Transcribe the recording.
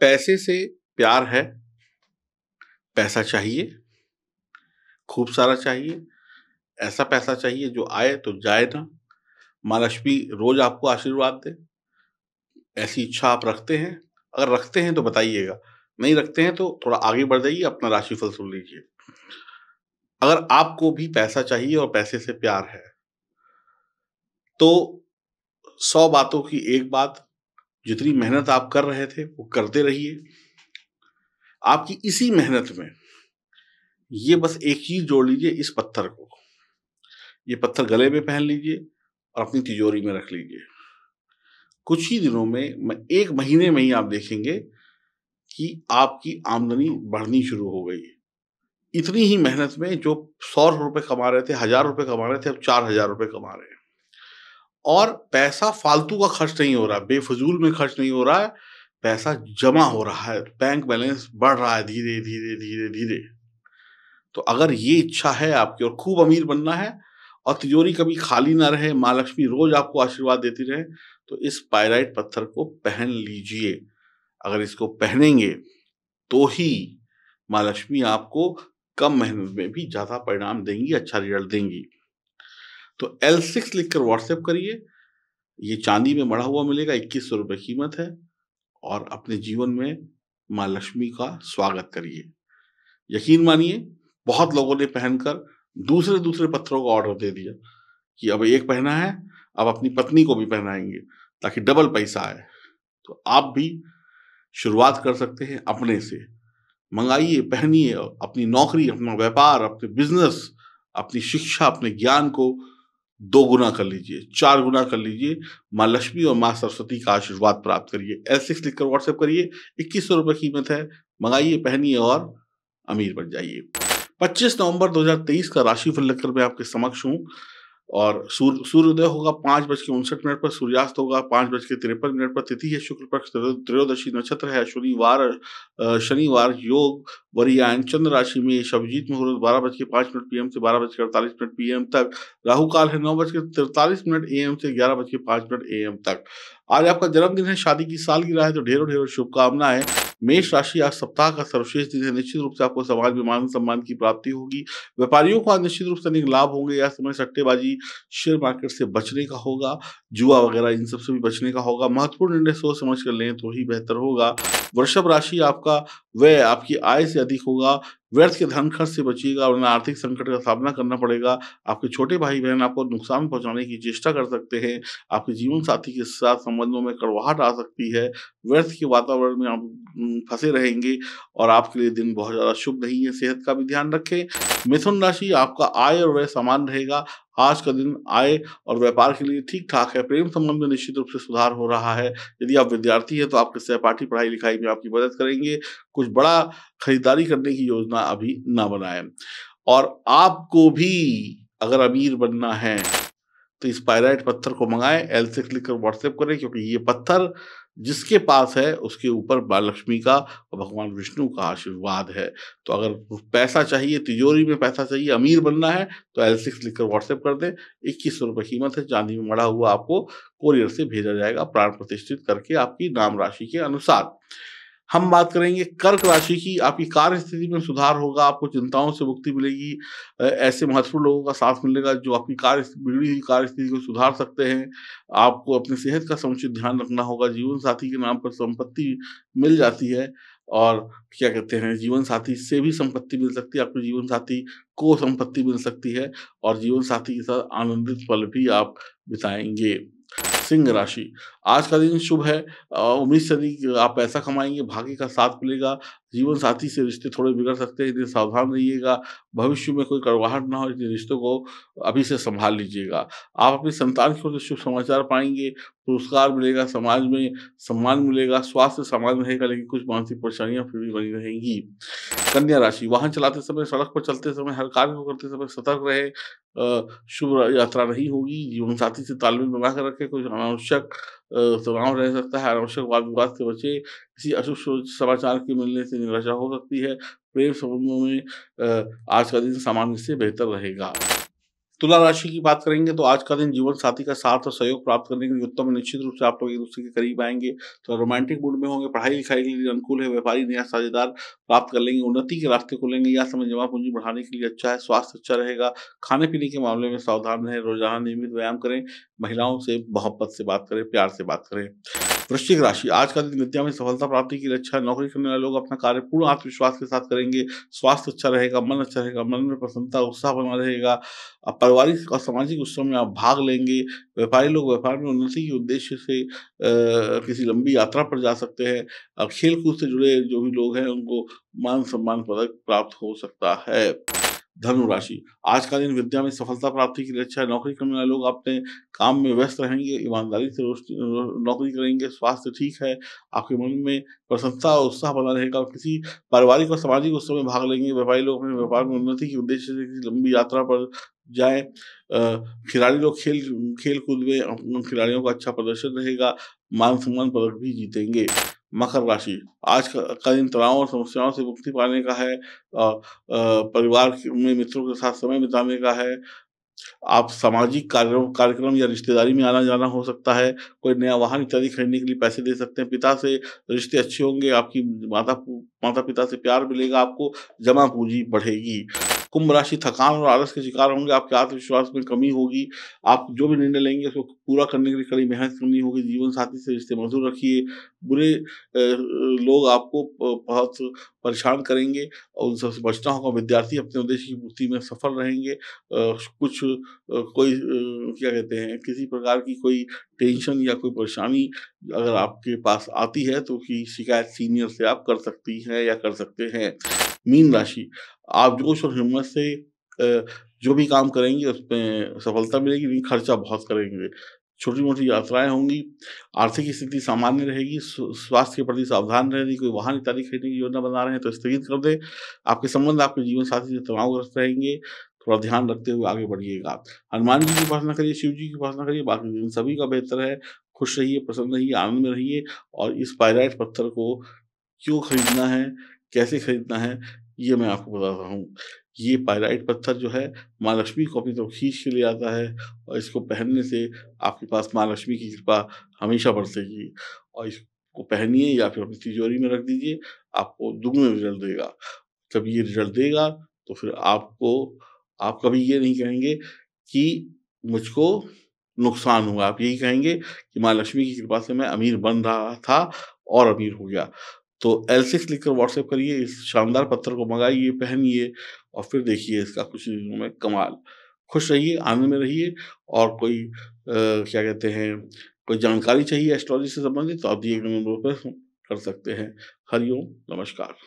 पैसे से प्यार है पैसा चाहिए खूब सारा चाहिए ऐसा पैसा चाहिए जो आए तो जाए ना माँ लक्ष्मी रोज आपको आशीर्वाद दे ऐसी इच्छा आप रखते हैं अगर रखते हैं तो बताइएगा नहीं रखते हैं तो थोड़ा आगे बढ़ जाइए अपना राशिफल सुन लीजिए अगर आपको भी पैसा चाहिए और पैसे से प्यार है तो सौ बातों की एक बात जितनी मेहनत आप कर रहे थे वो करते रहिए आपकी इसी मेहनत में ये बस एक चीज जोड़ लीजिए इस पत्थर को ये पत्थर गले में पहन लीजिए और अपनी तिजोरी में रख लीजिए कुछ ही दिनों में एक महीने में ही आप देखेंगे कि आपकी आमदनी बढ़नी शुरू हो गई इतनी ही मेहनत में जो सौ रुपये कमा रहे थे हजार रुपये कमा रहे थे अब चार हजार रुपये कमा रहे हैं और पैसा फालतू का खर्च नहीं हो रहा है बेफजूल में खर्च नहीं हो रहा है पैसा जमा हो रहा है बैंक बैलेंस बढ़ रहा है धीरे धीरे धीरे धीरे तो अगर ये इच्छा है आपकी और खूब अमीर बनना है और तिजोरी कभी खाली ना रहे माँ लक्ष्मी रोज आपको आशीर्वाद देती रहे तो इस पायराइट पत्थर को पहन लीजिए अगर इसको पहनेंगे तो ही माँ लक्ष्मी आपको कम मेहनत में भी ज़्यादा परिणाम देंगी अच्छा रिजल्ट देंगी तो एल सिक्स लिख कर व्हाट्सएप करिए ये चांदी में मड़ा हुआ मिलेगा इक्कीस सौ रुपये कीमत है और अपने जीवन में माँ लक्ष्मी का स्वागत करिए यकीन मानिए बहुत लोगों ने पहनकर दूसरे दूसरे पत्थरों का ऑर्डर दे दिया कि अब एक पहना है अब अपनी पत्नी को भी पहनाएंगे ताकि डबल पैसा आए तो आप भी शुरुआत कर सकते हैं अपने से मंगाइए पहनिए अपनी नौकरी अपना व्यापार अपने बिजनेस अपनी शिक्षा अपने ज्ञान को दो गुना कर लीजिए चार गुना कर लीजिए माँ लक्ष्मी और माँ सरस्वती का आशीर्वाद प्राप्त करिए ऐसे सिक्स लिखकर व्हाट्सएप करिए इक्कीस सौ रुपये कीमत है मंगाइए पहनिए और अमीर बन जाइए 25 नवंबर 2023 का राशिफल लेकर मैं आपके समक्ष हूँ और सूर्य सूर्योदय होगा पांच बज के उनसठ मिनट पर सूर्यास्त होगा पांच बज के तिरपन मिनट पर तिथि है शुक्ल पक्ष त्रयोदशी नक्षत्र है शनिवार शनिवार योग वरियान चंद्र राशि में शवजीत मुहूर्त बारह बज के पांच मिनट पीएम से बारह बज के अड़तालीस मिनट पीएम तक राहु काल है नौ बज के तिरतालीस मिनट एम से ग्यारह बज के पांच मिनट एम तक आज आपका जन्मदिन है शादी की साल राह है तो ढेरों ढेरों शुभकामनाएं मेष राशि आज सप्ताह का सर्वश्रेष्ठ दिन है निश्चित रूप से आपको समाज में मान सम्मान की प्राप्ति होगी व्यापारियों को आज निश्चित रूप से अनेक लाभ होंगे या समय सट्टेबाजी शेयर मार्केट से बचने का होगा जुआ वगैरह इन सबसे भी बचने का होगा महत्वपूर्ण निर्णय सोच समझ कर लें तो ही बेहतर होगा वृषभ राशि आपका व्यय आपकी आय से अधिक होगा व्यर्थ के धन खर्च से बचिएगा वरना आर्थिक संकट का सामना करना पड़ेगा आपके छोटे भाई बहन आपको नुकसान पहुंचाने की चेष्टा कर सकते हैं आपके जीवन साथी के साथ संबंधों में कड़वाहट आ सकती है व्यर्थ के वातावरण में आप फंसे रहेंगे और आपके लिए दिन बहुत ज़्यादा शुभ नहीं है सेहत का भी ध्यान रखें मिथुन राशि आपका आय और व्यय समान रहेगा आज का दिन आय और व्यापार के लिए ठीक ठाक है प्रेम संबंध में निश्चित रूप से सुधार हो रहा है यदि आप विद्यार्थी हैं तो आपके सहपाठी पढ़ाई लिखाई में आपकी मदद करेंगे कुछ बड़ा खरीदारी करने की योजना अभी ना बनाएं और आपको भी अगर अमीर बनना है तो इस पायराइट पत्थर को मंगाएं एल से लिखकर व्हाट्सएप करें क्योंकि ये पत्थर जिसके पास है उसके ऊपर माँ लक्ष्मी का और भगवान विष्णु का आशीर्वाद है तो अगर पैसा चाहिए तिजोरी में पैसा चाहिए अमीर बनना है तो एल सिक्स लिखकर व्हाट्सएप कर दें इक्कीस सौ रुपये कीमत है चांदी में मड़ा हुआ आपको कोरियर से भेजा जाएगा प्राण प्रतिष्ठित करके आपकी नाम राशि के अनुसार हम बात करेंगे कर्क राशि की आपकी कार्य स्थिति में सुधार होगा आपको चिंताओं से मुक्ति मिलेगी ऐसे महत्वपूर्ण लोगों का साथ मिलेगा जो आपकी कार्य बिगड़ी हुई कार्य स्थिति को सुधार सकते हैं आपको अपनी सेहत का समुचित ध्यान रखना होगा जीवन साथी के नाम पर संपत्ति मिल जाती है और क्या कहते हैं जीवन साथी से भी संपत्ति मिल सकती है आपके जीवन साथी को संपत्ति मिल सकती है और जीवन साथी के साथ आनंदित पल भी आप बिताएंगे सिंह राशि आज का दिन शुभ है उम्मीद से अधिक आप पैसा कमाएंगे भाग्य का साथ मिलेगा जीवन साथी से रिश्ते थोड़े बिगड़ सकते हैं इतने सावधान रहिएगा भविष्य में कोई कड़वाहट ना हो इसलिए रिश्तों को अभी से संभाल लीजिएगा आप अपनी संतान की ओर से शुभ समाचार पाएंगे पुरस्कार मिलेगा समाज में सम्मान मिलेगा स्वास्थ्य समाज में रहेगा लेकिन कुछ मानसिक परेशानियां फिर भी बनी रहेंगी कन्या राशि वाहन चलाते समय सड़क पर चलते समय हर कार्य को करते समय सतर्क रहे शुभ यात्रा नहीं होगी जीवन साथी से तालमेल बनाकर रखें कुछ अनावश्यक तनाव रह सकता है अनावश्यक वाद विवाद से बचे किसी अशुभ समाचार के मिलने से निराशा हो सकती है प्रेम संबंधों में आज का दिन सामान्य से बेहतर रहेगा तुला राशि की बात करेंगे तो आज का दिन जीवन साथी का साथ और सहयोग प्राप्त करने के लिए उत्तम निश्चित रूप से आप लोग एक दूसरे के करीब आएंगे तो रोमांटिक मूड में होंगे पढ़ाई लिखाई के लिए अनुकूल है व्यापारी नया साझेदार प्राप्त कर लेंगे उन्नति के रास्ते खोलेंगे या समय जमा पूंजी बढ़ाने के लिए अच्छा है स्वास्थ्य अच्छा रहेगा खाने पीने के मामले में सावधान रहें रोजाना नियमित व्यायाम करें महिलाओं से मोहब्बत से बात करें प्यार से बात करें वृश्चिक राशि आज का दिन विद्या में सफलता प्राप्ति की अच्छा नौकरी करने वाले लोग अपना कार्य पूर्ण आत्मविश्वास के साथ करेंगे स्वास्थ्य अच्छा रहेगा मन अच्छा रहेगा मन में प्रसन्नता उत्साह बना रहेगा पारिवारिक और सामाजिक उत्सव में आप भाग लेंगे व्यापारी लोग व्यापार में उन्नति के उद्देश्य से आ, किसी लंबी यात्रा पर जा सकते हैं खेलकूद खेल कूद से जुड़े जो भी लोग हैं उनको मान सम्मान पदक प्राप्त हो सकता है धनु राशि आज का दिन विद्या में सफलता प्राप्ति के लिए अच्छा है नौकरी करने वाले लोग अपने काम में व्यस्त रहेंगे ईमानदारी से नौकरी करेंगे स्वास्थ्य ठीक है आपके मन में प्रसन्नता और उत्साह बना रहेगा और किसी पारिवारिक और सामाजिक उत्सव में भाग लेंगे व्यापारी लोग अपने व्यापार में उन्नति के उद्देश्य से किसी लंबी यात्रा पर जाए खिलाड़ी लोग खेल खेल कूद में खिलाड़ियों का अच्छा प्रदर्शन रहेगा मान सम्मान पदक भी जीतेंगे मकर राशि आज का, दिन तनाव और समस्याओं से मुक्ति पाने का है परिवार में मित्रों के साथ समय बिताने का है आप सामाजिक कार्यों कार्यक्रम या रिश्तेदारी में आना जाना हो सकता है कोई नया वाहन इत्यादि खरीदने के लिए पैसे दे सकते हैं पिता से रिश्ते अच्छे होंगे आपकी माता माता पिता से प्यार मिलेगा आपको जमा पूंजी बढ़ेगी कुंभ राशि थकान और आलस के शिकार होंगे आपके आत्मविश्वास में कमी होगी आप जो भी निर्णय लेंगे उसको पूरा करने के लिए कड़ी मेहनत करनी होगी जीवन साथी से रिश्ते मधुर रखिए बुरे लोग आपको बहुत परेशान करेंगे और उन सबसे बचना होगा विद्यार्थी अपने उद्देश्य की पूर्ति में सफल रहेंगे कुछ कोई क्या कहते हैं किसी प्रकार की कोई टेंशन या कोई परेशानी अगर आपके पास आती है तो उसकी शिकायत सीनियर से आप कर सकती हैं या कर सकते हैं मीन राशि आप जोश और हिम्मत से जो भी काम करेंगे उसमें सफलता मिलेगी नहीं खर्चा बहुत करेंगे छोटी मोटी यात्राएं होंगी आर्थिक स्थिति सामान्य रहेगी स्वास्थ्य के प्रति सावधान रहेगी कोई वाहन इत्यादि खरीदने की योजना बना रहे हैं तो स्थगित कर दें आपके संबंध आपके जीवन साथी से तनावग्रस्त रहेंगे थोड़ा ध्यान रखते हुए आगे बढ़िएगा हनुमान जी की उपासना करिए शिव जी की उपासना करिए बाकी सभी का बेहतर है खुश रहिए प्रसन्न रहिए आनंद में रहिए और इस पायराइट पत्थर को क्यों खरीदना है कैसे खरीदना है ये मैं आपको बताता हूँ ये पायराइट पत्थर जो है माँ लक्ष्मी को अपनी तरफ खींच के ले आता है और इसको पहनने से आपके पास माँ लक्ष्मी की कृपा हमेशा बरसेगी और इसको पहनिए या फिर अपनी तिजोरी में रख दीजिए आपको दुगने रिजल्ट देगा जब ये रिजल्ट देगा तो फिर आपको आप कभी ये नहीं कहेंगे कि मुझको नुकसान हुआ आप यही कहेंगे कि माँ लक्ष्मी की कृपा से मैं अमीर बन रहा था और अमीर हो गया तो एल सिक्स लिख कर व्हाट्सएप करिए इस शानदार पत्थर को मंगाइए पहनिए और फिर देखिए इसका कुछ दिनों में कमाल खुश रहिए आनंद में रहिए और कोई आ, क्या कहते हैं कोई जानकारी चाहिए एस्ट्रोलॉजी से संबंधित तो आप दिए गए नंबर पर कर सकते हैं हरिओम नमस्कार